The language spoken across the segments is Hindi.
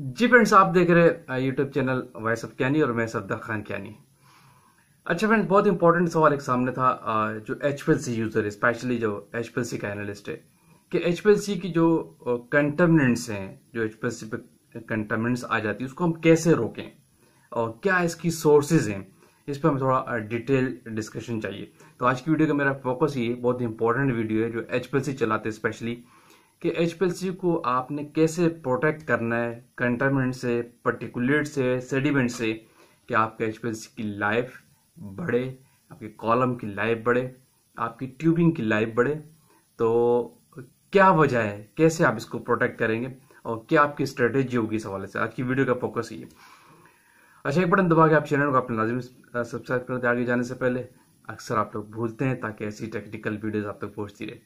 जी फ्रेंड्स आप देख रहे यूट्यूब चैनल वाइस ऑफ कैनी और मैं सरदा खान कैनी अच्छा फ्रेंड बहुत इंपॉर्टेंट सवाल एक सामने था जो एच यूज़र है स्पेशली जो एच का एनालिस्ट है कि एच की जो कंटेमिनेंट्स हैं जो एच पे कंटेमिनेंट्स आ जाती है उसको हम कैसे रोकें और क्या इसकी सोर्सेज हैं इस पर हमें थोड़ा डिटेल डिस्कशन चाहिए तो आज की वीडियो का मेरा फोकस ये बहुत इंपॉर्टेंट वीडियो है जो एच चलाते हैं स्पेशली कि एच को आपने कैसे प्रोटेक्ट करना है कंटेनमेंट से पर्टिकुलेट से सेडिमेंट से कि आपके एच की लाइफ बढ़े आपके कॉलम की लाइफ बढ़े आपकी ट्यूबिंग की लाइफ बढ़े तो क्या वजह है कैसे आप इसको प्रोटेक्ट करेंगे और क्या आपकी स्ट्रेटेजी होगी इस हवाले से आज की वीडियो का फोकस ये अच्छा एक बटन दबा के आप चैनल को अपने लाजिम सब्सक्राइब करते आगे जाने से पहले अक्सर आप लोग भूलते हैं ताकि ऐसी टेक्निकल वीडियोस आप तक पहुंचती रहे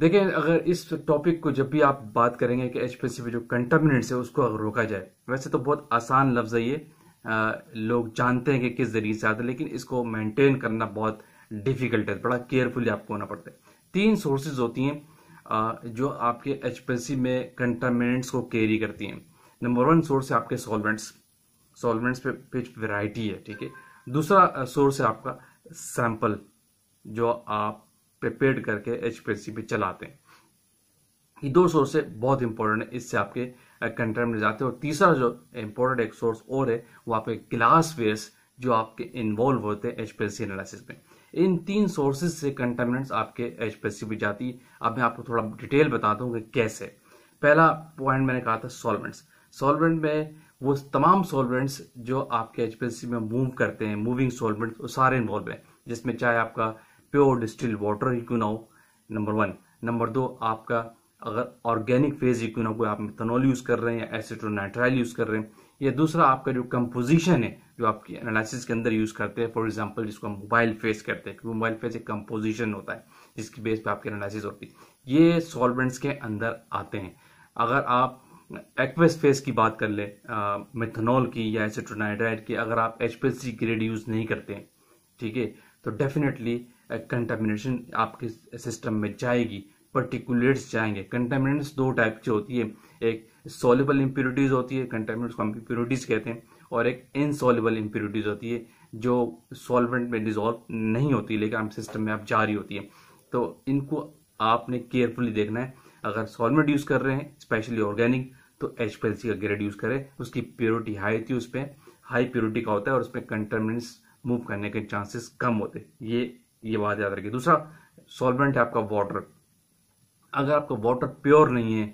देखें अगर इस टॉपिक को जब भी आप बात करेंगे कि एच पी जो कंटामिनेट्स है उसको अगर रोका जाए वैसे तो बहुत आसान लफ्ज़ है ये लोग जानते हैं कि किस जरिए से आते हैं लेकिन इसको मेंटेन करना बहुत डिफिकल्ट है बड़ा केयरफुली आपको होना पड़ता है तीन सोर्सेज होती हैं जो आपके एच में कंटामिनेट्स को कैरी करती हैं नंबर वन सोर्स है आपके सॉल्वेंट्स सॉल्वेंट्स पे पिच वेराइटी है ठीक है दूसरा सोर्स है आपका सैंपल जो आप प्रिपेयर करके एच पे चलाते हैं ये दो सोर्सेज बहुत इंपॉर्टेंट है इससे आपके कंटेंट में जाते हैं और तीसरा जो इंपॉर्टेंट एक सोर्स और है वो आपके ग्लास वेयर्स जो आपके इन्वॉल्व होते हैं एच एनालिसिस में इन तीन सोर्सेज से कंटेमिनेंट्स आपके एच पे जाती है अब मैं आपको थोड़ा डिटेल बताता हूँ कि कैसे पहला पॉइंट मैंने कहा था सॉल्वेंट्स सॉल्वेंट में वो तमाम सॉल्वेंट्स जो आपके एच में मूव करते हैं मूविंग सॉल्वेंट्स वो सारे इन्वॉल्व हैं जिसमें चाहे आपका प्योर डिस्टिल वाटर इक्विनाओ नंबर वन नंबर दो आपका अगर ऑर्गेनिक फेज इक्विनाओ कोई आप मिथनॉल यूज कर रहे हैं या एसिट्रोनाइट्राइल यूज कर रहे हैं या दूसरा आपका जो कंपोजिशन है जो आपकी एनालिसिस के अंदर यूज करते हैं फॉर एग्जाम्पल जिसको हम मोबाइल फेस करते हैं क्योंकि मोबाइल फेस एक कंपोजिशन होता है जिसकी बेस पे आपकी एनालिसिस होती है ये सॉल्वेंट्स के अंदर आते हैं अगर आप एक्वेस फेस की बात कर ले मिथनॉल की या एसिट्रोनाइड्राइड की अगर आप एच ग्रेड यूज नहीं करते हैं ठीक है तो डेफिनेटली कंटामिनेशन आपके सिस्टम में जाएगी पर्टिकुलेट्स जाएंगे कंटामिनेट्स दो टाइप की होती है एक सोलिबल इम्प्योरिटीज होती है कंटामिनेट्स को हम इम्प्योरिटीज कहते हैं और एक इनसोलिबल इम्प्योरिटीज होती है जो सॉल्वेंट में डिजॉल्व नहीं होती लेकिन आप सिस्टम में आप जारी होती है तो इनको आपने केयरफुली देखना है अगर सॉल्वेंट यूज़ कर रहे हैं स्पेशली ऑर्गेनिक तो एच का ग्रेड यूज़ करें उसकी प्योरिटी हाई होती है उस पर हाई प्योरिटी का होता है और उसमें कंटामिनेट्स मूव करने के चांसेस कम होते ये ये बात याद रखिए दूसरा सॉल्वेंट है आपका वाटर अगर आपका वाटर प्योर नहीं है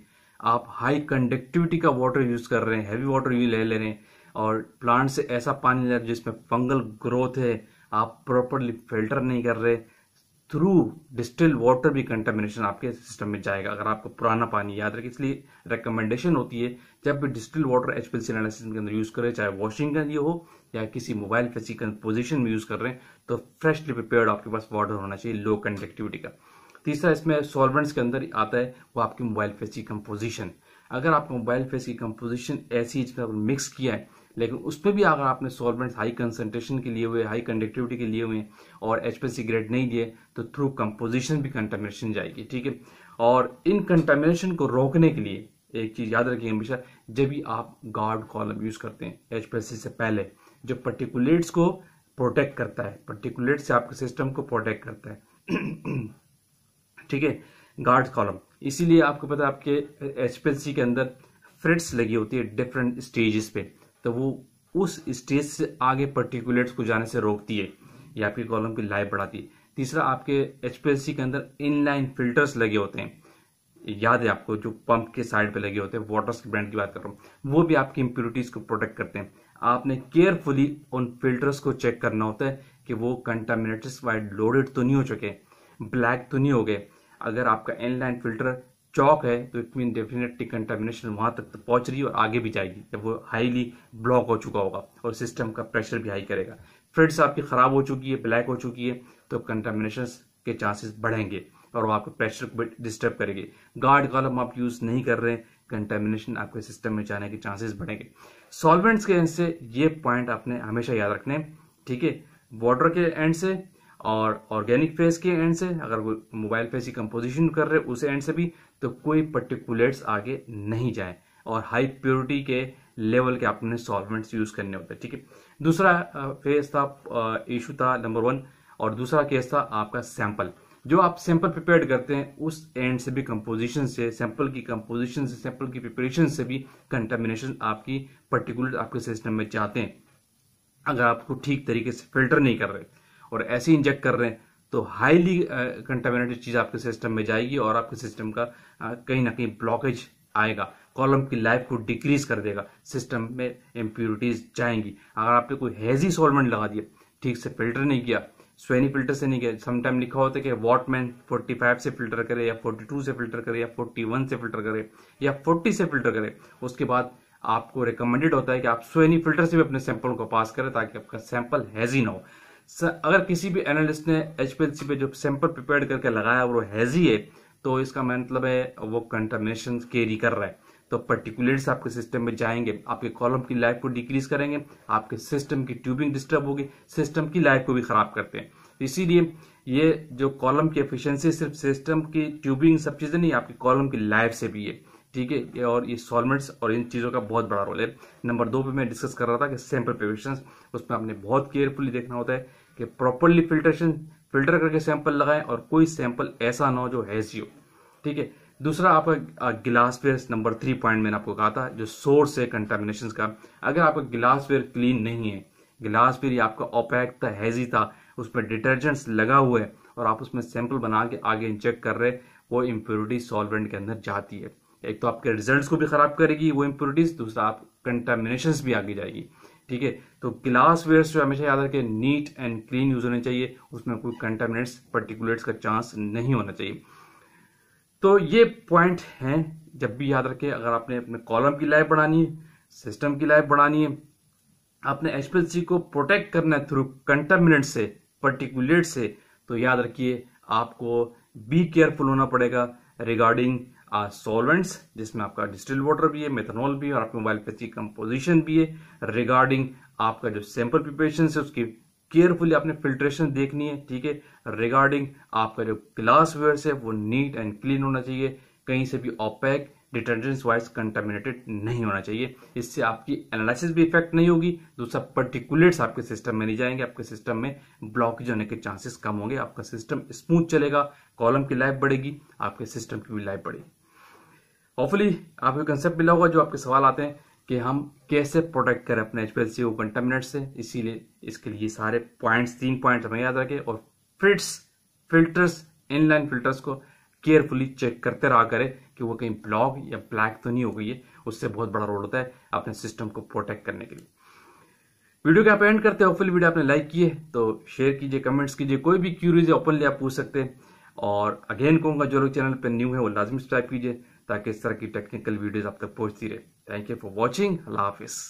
आप हाई कंडक्टिविटी का वाटर यूज कर रहे हैं हैवी वाटर यूज ले ले रहे हैं और प्लांट से ऐसा पानी ले जिसमें फंगल ग्रोथ है आप प्रॉपरली फिल्टर नहीं कर रहे थ्रू डिस्टिल वाटर भी कंटेमिनेशन आपके सिस्टम में जाएगा अगर आपको पुराना पानी याद रखें इसलिए रिकमेंडेशन होती है जब भी डिजिटल वाटर एचपीएलसी एनालिसिस के अंदर यूज करें चाहे वॉशिंग का ये हो या किसी मोबाइल फैसी पोजिशन में यूज कर रहे हैं तो फ्रेशली प्रिपेयर्ड आपके पास वाटर होना चाहिए लो कंडक्टिविटी का तीसरा इसमें सॉल्वेंट्स के अंदर आता है वो आपकी मोबाइल फेस की कंपोजिशन अगर आपका मोबाइल फेस की कंपोजिशन ऐसी मिक्स किया है लेकिन उसमें भी अगर आपने सॉल्वेंट्स हाई कंसंट्रेशन के लिए हुए हाई कंडक्टिविटी के लिए हुए और एच ग्रेड नहीं दिए तो थ्रू कंपोजिशन भी कंटामिनेशन जाएगी ठीक है और इन कंटामिनेशन को रोकने के लिए एक चीज़ याद रखिए हमेशा जब भी आप गार्ड कॉलम यूज़ करते हैं एच से पहले जो पर्टिकुलेट्स को प्रोटेक्ट करता है पर्टिकुलेट से आपके सिस्टम को प्रोटेक्ट करता है ठीक है गार्ड कॉलम इसीलिए आपको पता है आपके एच के अंदर फ्रिट्स लगी होती है डिफरेंट स्टेजेस पे तो वो उस स्टेज से आगे पर्टिकुलेट्स को जाने से रोकती है या आपकी कॉलम की लाइफ बढ़ाती है तीसरा आपके एच के अंदर इनलाइन फिल्टर्स लगे होते हैं याद है आपको जो पंप के साइड पे लगे होते हैं वाटर्स ब्रांड की बात कर रहा हूँ वो भी आपकी इम्प्यूरिटीज को प्रोटेक्ट करते हैं आपने केयरफुली उन फिल्टर्स को चेक करना होता है कि वो कंटामिनेटेड वाइड लोडेड तो नहीं हो चुके ब्लैक तो नहीं हो गए अगर आपका एनलाइन फिल्टर चौक है तो इट मीन डेफिनेटली कंटामिनेशन वहां तक तो पहुंच रही है और आगे भी जाएगी जब वो हाईली ब्लॉक हो चुका होगा और सिस्टम का प्रेशर भी हाई करेगा फ्रिड्स आपकी खराब हो चुकी है ब्लैक हो चुकी है तो कंटामिनेशन के चांसेस बढ़ेंगे और वो आपके प्रेशर को डिस्टर्ब करेगी गार्ड कॉलम आप यूज़ नहीं कर रहे हैं कंटेमिनेशन आपके सिस्टम में जाने के चांसेस बढ़ेंगे सॉल्वेंट्स के एंड से ये पॉइंट आपने हमेशा याद रखने ठीक है वाटर के एंड से और ऑर्गेनिक फेज के एंड से अगर वो मोबाइल फेस की कंपोजिशन कर रहे उस एंड से भी तो कोई पर्टिकुलेट्स आगे नहीं जाए और हाई प्योरिटी के लेवल के आपने सॉल्वेंट्स यूज करने होते हैं ठीक है दूसरा फेज था इशू था नंबर वन और दूसरा केस था आपका सैंपल जो आप सैंपल प्रिपेयर करते हैं उस एंड से भी कंपोजिशन से सैंपल की कंपोजिशन से सैंपल की प्रिपरेशन से भी कंटेमिनेशन आपकी पर्टिकुलर आपके सिस्टम में जाते हैं अगर आपको ठीक तरीके से फिल्टर नहीं कर रहे और ऐसे इंजेक्ट कर रहे हैं तो हाईली कंटामिनेटेड चीज़ आपके सिस्टम में जाएगी और आपके सिस्टम का कहीं ना कहीं ब्लॉकेज आएगा कॉलम की लाइफ को डिक्रीज कर देगा सिस्टम में इम्प्योरिटीज जाएंगी अगर आपने कोई हैजी सॉल्वेंट लगा दिया ठीक से फिल्टर नहीं किया स्वेनी फिल्टर से नहीं किया समटाइम लिखा होता है कि वॉटमैन 45 से फिल्टर करे या 42 से फिल्टर करे या 41 से फिल्टर करे या 40 से फिल्टर करे उसके बाद आपको रिकमेंडेड होता है कि आप स्वेनी फिल्टर से भी अपने सैंपल को पास करें ताकि आपका सैंपल हैजी ना हो अगर किसी भी एनालिस्ट ने एच पे जो सैंपल प्रिपेयर करके लगाया और वो हैजी है तो इसका मतलब है वो कंटामिनेशन कैरी कर रहा है तो पर्टिकुलेट्स आपके सिस्टम में जाएंगे आपके कॉलम की लाइफ को डिक्रीज करेंगे आपके सिस्टम की ट्यूबिंग डिस्टर्ब होगी सिस्टम की लाइफ को भी खराब करते हैं तो इसीलिए ये जो कॉलम की एफिशिएंसी सिर्फ सिस्टम की ट्यूबिंग सब चीज़ें नहीं आपके कॉलम की लाइफ से भी है ठीक है और ये सॉलमेंट्स और इन चीज़ों का बहुत बड़ा रोल है नंबर दो पे मैं डिस्कस कर रहा था कि सैंपल प्रिपरेशन उसमें आपने बहुत केयरफुली देखना होता है कि प्रॉपरली फिल्ट्रेशन फिल्टर करके सैंपल लगाएं और कोई सैंपल ऐसा ना हो जो हैजी हो ठीक है दूसरा आपका गिलास वेयर नंबर थ्री पॉइंट मैंने आपको कहा था जो सोर्स है कंटेमिनेशन का अगर आपका गिलास वेयर क्लीन नहीं है गिलास वेयर आपका ओपैक था हैजी था उसमें डिटर्जेंट्स लगा हुआ है और आप उसमें सैंपल बना के आगे इंजेक्ट कर रहे वो इम्प्योरिटी सॉल्वेंट के अंदर जाती है एक तो आपके रिजल्ट को भी ख़राब करेगी वो इम्प्योरिटीज दूसरा आप कंटामिनेशन भी आगे जाएगी ठीक है तो गिलासवेयर जो हमेशा याद रखें नीट एंड क्लीन यूज होने चाहिए उसमें कोई कंटामिनेट्स पर्टिकुलेट्स का चांस नहीं होना चाहिए तो ये पॉइंट हैं जब भी याद रखें अगर आपने अपने कॉलम की लाइफ बढ़ानी है सिस्टम की लाइफ बढ़ानी है आपने एचपीएलसी को प्रोटेक्ट करना है थ्रू कंटामिनेंट से पर्टिकुलेट से तो याद रखिए आपको बी केयरफुल होना पड़ेगा रिगार्डिंग सॉल्वेंट्स जिसमें आपका डिस्टिल वाटर भी है मेथनॉल भी है और आपके मोबाइल पे की कंपोजिशन भी है रिगार्डिंग आपका जो सैंपल प्रिपरेशन है उसकी केयरफुली आपने फिल्ट्रेशन देखनी है ठीक है रिगार्डिंग आपका जो ग्लास वेयर है वो नीट एंड क्लीन होना चाहिए कहीं से भी ऑपैक डिटर्जेंट्स वाइज कंटामिनेटेड नहीं होना चाहिए इससे आपकी एनालिसिस भी इफेक्ट नहीं होगी दूसरा पर्टिकुलेट्स आपके सिस्टम में नहीं जाएंगे आपके सिस्टम में ब्लॉकेज होने के चांसेस कम होंगे आपका सिस्टम स्मूथ चलेगा कॉलम की लाइफ बढ़ेगी आपके सिस्टम की भी लाइफ बढ़ेगी होपफुली आपको कंसेप्ट मिला होगा जो आपके सवाल आते हैं कि हम कैसे प्रोटेक्ट करें अपने एच को कंटामिनेट से इसीलिए इसके लिए सारे पॉइंट्स तीन पॉइंट्स हमें याद रखें और फिट्स फिल्टर्स इनलाइन फिल्टर्स को केयरफुली चेक करते रहा करें कि वो कहीं ब्लॉक या ब्लैक तो नहीं हो गई है उससे बहुत बड़ा रोल होता है अपने सिस्टम को प्रोटेक्ट करने के लिए वीडियो के आप एंड करते हैं होपफुली वीडियो आपने लाइक किए तो शेयर कीजिए कमेंट्स कीजिए कोई भी क्यूरीज ओपनली आप पूछ सकते हैं और अगेन कहूँगा जो लोग चैनल पर न्यू है वो लाजमी सब्सक्राइब कीजिए ताकि इस तरह की टेक्निकल वीडियोस आप तक पहुंचती रहे थैंक यू फॉर वॉचिंग अल्लाह हाफिज़